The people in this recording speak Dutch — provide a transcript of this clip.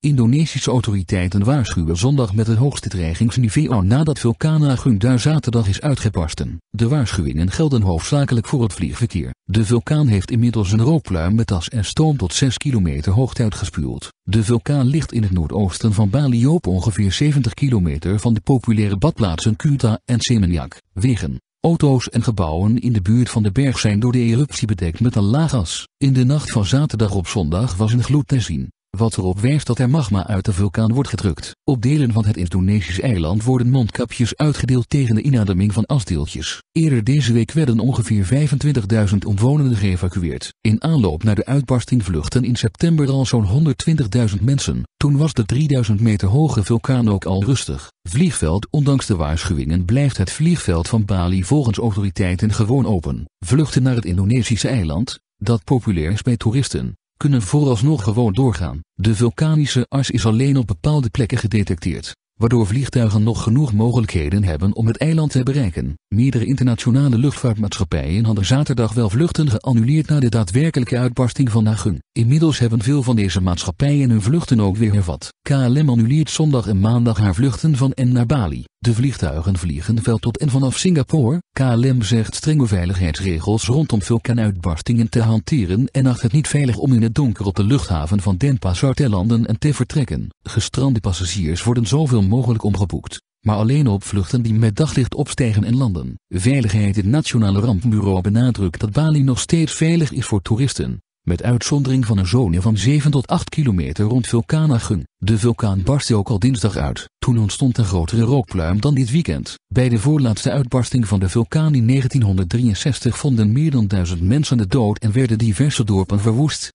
Indonesische autoriteiten waarschuwen zondag met het hoogste dreigingsniveau nadat vulkaan daar zaterdag is uitgebarsten. De waarschuwingen gelden hoofdzakelijk voor het vliegverkeer. De vulkaan heeft inmiddels een rookpluim met as en stoom tot 6 kilometer hoogte uitgespuwd. De vulkaan ligt in het noordoosten van Bali op ongeveer 70 kilometer van de populaire badplaatsen Kuta en Seminyak. Wegen, Auto's en gebouwen in de buurt van de berg zijn door de eruptie bedekt met een laag as. In de nacht van zaterdag op zondag was een gloed te zien wat erop wijst dat er magma uit de vulkaan wordt gedrukt. Op delen van het Indonesisch eiland worden mondkapjes uitgedeeld tegen de inademing van asdeeltjes. Eerder deze week werden ongeveer 25.000 omwonenden geëvacueerd. In aanloop naar de uitbarsting vluchten in september al zo'n 120.000 mensen. Toen was de 3000 meter hoge vulkaan ook al rustig. Vliegveld Ondanks de waarschuwingen blijft het vliegveld van Bali volgens autoriteiten gewoon open. Vluchten naar het Indonesische eiland, dat populair is bij toeristen, kunnen vooralsnog gewoon doorgaan. De vulkanische as is alleen op bepaalde plekken gedetecteerd, waardoor vliegtuigen nog genoeg mogelijkheden hebben om het eiland te bereiken. Meerdere internationale luchtvaartmaatschappijen hadden zaterdag wel vluchten geannuleerd na de daadwerkelijke uitbarsting van Nagun. Inmiddels hebben veel van deze maatschappijen hun vluchten ook weer hervat. KLM annuleert zondag en maandag haar vluchten van en naar Bali. De vliegtuigen vliegen veld tot en vanaf Singapore. KLM zegt strenge veiligheidsregels rondom vulkaanuitbarstingen te hanteren en acht het niet veilig om in het donker op de luchthaven van Denpasar te landen en te vertrekken. Gestrande passagiers worden zoveel mogelijk omgeboekt, maar alleen op vluchten die met daglicht opstijgen en landen. Veiligheid Het Nationale Rampbureau benadrukt dat Bali nog steeds veilig is voor toeristen met uitzondering van een zone van 7 tot 8 kilometer rond vulkaanagung. De vulkaan barstte ook al dinsdag uit. Toen ontstond een grotere rookpluim dan dit weekend. Bij de voorlaatste uitbarsting van de vulkaan in 1963 vonden meer dan duizend mensen de dood en werden diverse dorpen verwoest.